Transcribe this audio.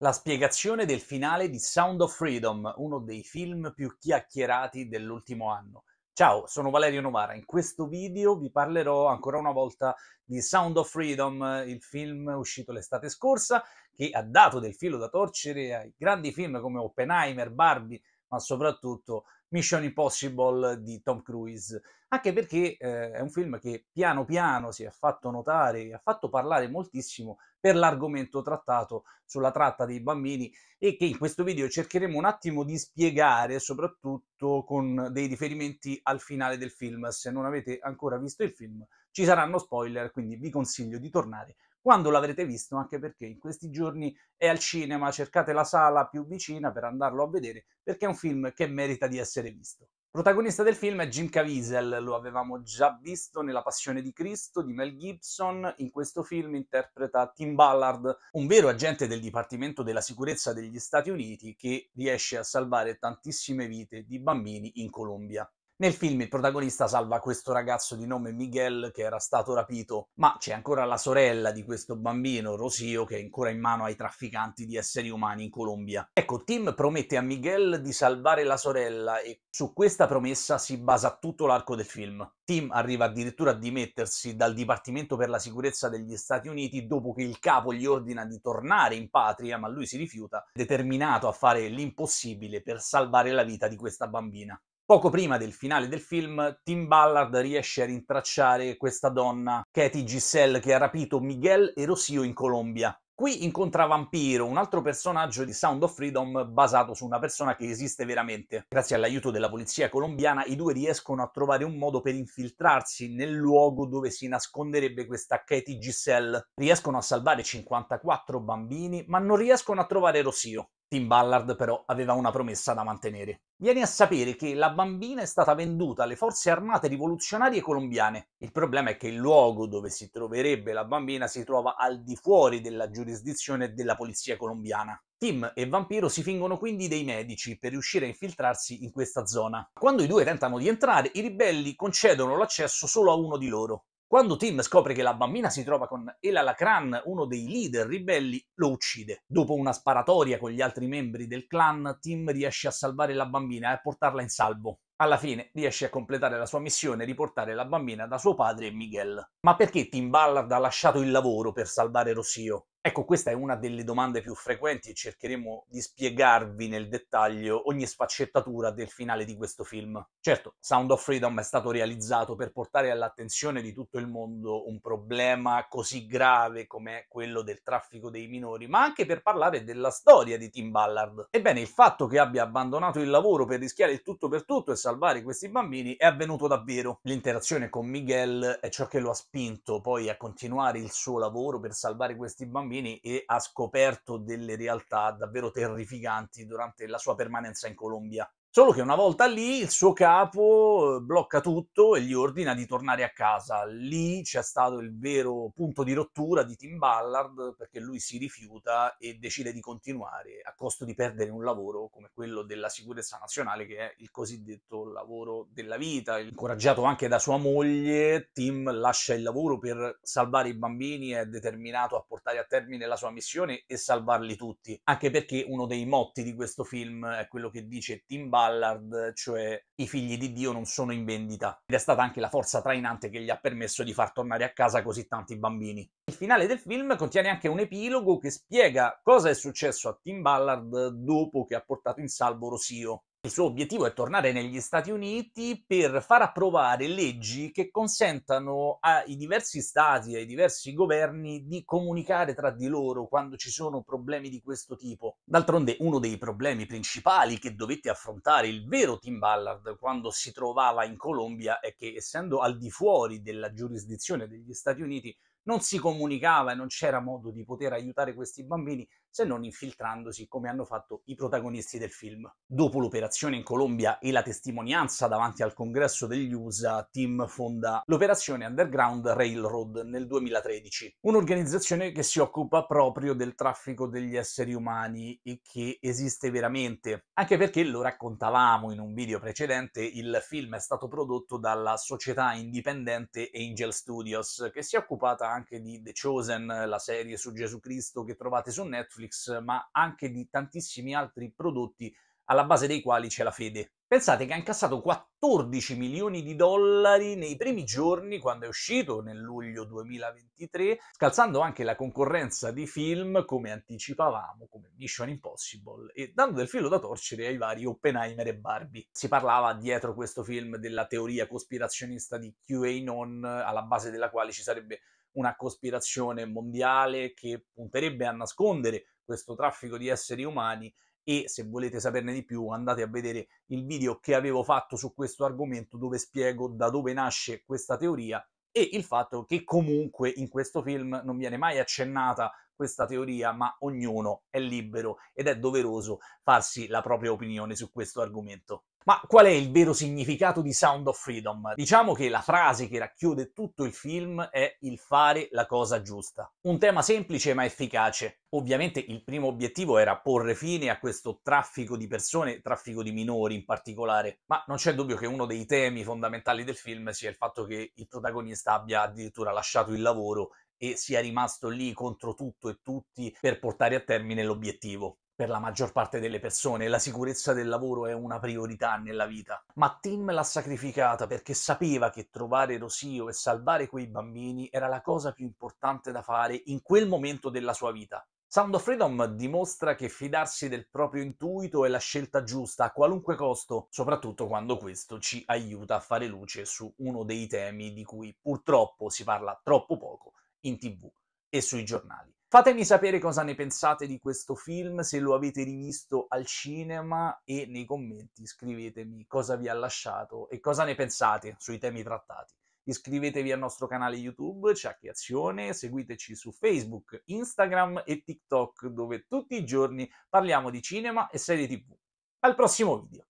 La spiegazione del finale di Sound of Freedom, uno dei film più chiacchierati dell'ultimo anno. Ciao, sono Valerio Novara. In questo video vi parlerò ancora una volta di Sound of Freedom, il film uscito l'estate scorsa che ha dato del filo da torcere ai grandi film come Oppenheimer, Barbie ma soprattutto Mission Impossible di Tom Cruise, anche perché eh, è un film che piano piano si è fatto notare, ha fatto parlare moltissimo per l'argomento trattato sulla tratta dei bambini e che in questo video cercheremo un attimo di spiegare soprattutto con dei riferimenti al finale del film. Se non avete ancora visto il film ci saranno spoiler, quindi vi consiglio di tornare quando l'avrete visto, anche perché in questi giorni è al cinema, cercate la sala più vicina per andarlo a vedere, perché è un film che merita di essere visto. Protagonista del film è Jim Caviezel, lo avevamo già visto nella Passione di Cristo di Mel Gibson, in questo film interpreta Tim Ballard, un vero agente del Dipartimento della Sicurezza degli Stati Uniti che riesce a salvare tantissime vite di bambini in Colombia. Nel film il protagonista salva questo ragazzo di nome Miguel che era stato rapito, ma c'è ancora la sorella di questo bambino, Rosio, che è ancora in mano ai trafficanti di esseri umani in Colombia. Ecco, Tim promette a Miguel di salvare la sorella e su questa promessa si basa tutto l'arco del film. Tim arriva addirittura a dimettersi dal Dipartimento per la sicurezza degli Stati Uniti dopo che il capo gli ordina di tornare in patria, ma lui si rifiuta, determinato a fare l'impossibile per salvare la vita di questa bambina. Poco prima del finale del film, Tim Ballard riesce a rintracciare questa donna, Katie Giselle, che ha rapito Miguel e Rosio in Colombia. Qui incontra Vampiro, un altro personaggio di Sound of Freedom basato su una persona che esiste veramente. Grazie all'aiuto della polizia colombiana, i due riescono a trovare un modo per infiltrarsi nel luogo dove si nasconderebbe questa Katie Giselle. Riescono a salvare 54 bambini, ma non riescono a trovare Rosio. Tim Ballard però aveva una promessa da mantenere. Vieni a sapere che la bambina è stata venduta alle forze armate rivoluzionarie colombiane. Il problema è che il luogo dove si troverebbe la bambina si trova al di fuori della giurisdizione della polizia colombiana. Tim e Vampiro si fingono quindi dei medici per riuscire a infiltrarsi in questa zona. Quando i due tentano di entrare, i ribelli concedono l'accesso solo a uno di loro. Quando Tim scopre che la bambina si trova con El Alakran, uno dei leader ribelli, lo uccide. Dopo una sparatoria con gli altri membri del clan, Tim riesce a salvare la bambina e a portarla in salvo. Alla fine riesce a completare la sua missione e riportare la bambina da suo padre Miguel. Ma perché Tim Ballard ha lasciato il lavoro per salvare Rossio? Ecco, questa è una delle domande più frequenti e cercheremo di spiegarvi nel dettaglio ogni sfaccettatura del finale di questo film. Certo, Sound of Freedom è stato realizzato per portare all'attenzione di tutto il mondo un problema così grave come quello del traffico dei minori, ma anche per parlare della storia di Tim Ballard. Ebbene, il fatto che abbia abbandonato il lavoro per rischiare il tutto per tutto e salvare questi bambini è avvenuto davvero. L'interazione con Miguel è ciò che lo ha spinto poi a continuare il suo lavoro per salvare questi bambini Salvini e ha scoperto delle realtà davvero terrificanti durante la sua permanenza in Colombia. Solo che una volta lì il suo capo eh, blocca tutto e gli ordina di tornare a casa. Lì c'è stato il vero punto di rottura di Tim Ballard perché lui si rifiuta e decide di continuare a costo di perdere un lavoro come quello della sicurezza nazionale che è il cosiddetto lavoro della vita. Incoraggiato anche da sua moglie, Tim lascia il lavoro per salvare i bambini e è determinato a portare a termine la sua missione e salvarli tutti. Anche perché uno dei motti di questo film è quello che dice Tim Ballard Ballard, cioè i figli di Dio non sono in vendita. Ed è stata anche la forza trainante che gli ha permesso di far tornare a casa così tanti bambini. Il finale del film contiene anche un epilogo che spiega cosa è successo a Tim Ballard dopo che ha portato in salvo Rosio. Il suo obiettivo è tornare negli Stati Uniti per far approvare leggi che consentano ai diversi stati, ai diversi governi di comunicare tra di loro quando ci sono problemi di questo tipo. D'altronde uno dei problemi principali che dovette affrontare il vero Tim Ballard quando si trovava in Colombia è che essendo al di fuori della giurisdizione degli Stati Uniti non si comunicava e non c'era modo di poter aiutare questi bambini se non infiltrandosi come hanno fatto i protagonisti del film. Dopo l'operazione in Colombia e la testimonianza davanti al congresso degli USA, Tim fonda l'operazione Underground Railroad nel 2013, un'organizzazione che si occupa proprio del traffico degli esseri umani e che esiste veramente, anche perché lo raccontavamo in un video precedente, il film è stato prodotto dalla società indipendente Angel Studios, che si è occupata anche di The Chosen, la serie su Gesù Cristo che trovate su Netflix, ma anche di tantissimi altri prodotti alla base dei quali c'è la fede. Pensate che ha incassato 14 milioni di dollari nei primi giorni quando è uscito nel luglio 2023, scalzando anche la concorrenza di film come anticipavamo, come Mission Impossible, e dando del filo da torcere ai vari Oppenheimer e Barbie. Si parlava dietro questo film della teoria cospirazionista di QAnon, alla base della quale ci sarebbe una cospirazione mondiale che punterebbe a nascondere questo traffico di esseri umani e se volete saperne di più andate a vedere il video che avevo fatto su questo argomento dove spiego da dove nasce questa teoria e il fatto che comunque in questo film non viene mai accennata questa teoria, ma ognuno è libero ed è doveroso farsi la propria opinione su questo argomento. Ma qual è il vero significato di Sound of Freedom? Diciamo che la frase che racchiude tutto il film è il fare la cosa giusta. Un tema semplice ma efficace. Ovviamente il primo obiettivo era porre fine a questo traffico di persone, traffico di minori in particolare, ma non c'è dubbio che uno dei temi fondamentali del film sia il fatto che il protagonista abbia addirittura lasciato il lavoro e sia rimasto lì contro tutto e tutti per portare a termine l'obiettivo per la maggior parte delle persone la sicurezza del lavoro è una priorità nella vita, ma Tim l'ha sacrificata perché sapeva che trovare Rosio e salvare quei bambini era la cosa più importante da fare in quel momento della sua vita. Sound of Freedom dimostra che fidarsi del proprio intuito è la scelta giusta a qualunque costo, soprattutto quando questo ci aiuta a fare luce su uno dei temi di cui purtroppo si parla troppo poco in tv e sui giornali. Fatemi sapere cosa ne pensate di questo film, se lo avete rivisto al cinema e nei commenti scrivetemi cosa vi ha lasciato e cosa ne pensate sui temi trattati. Iscrivetevi al nostro canale YouTube, Ciacchi Azione, seguiteci su Facebook, Instagram e TikTok dove tutti i giorni parliamo di cinema e serie tv. Al prossimo video!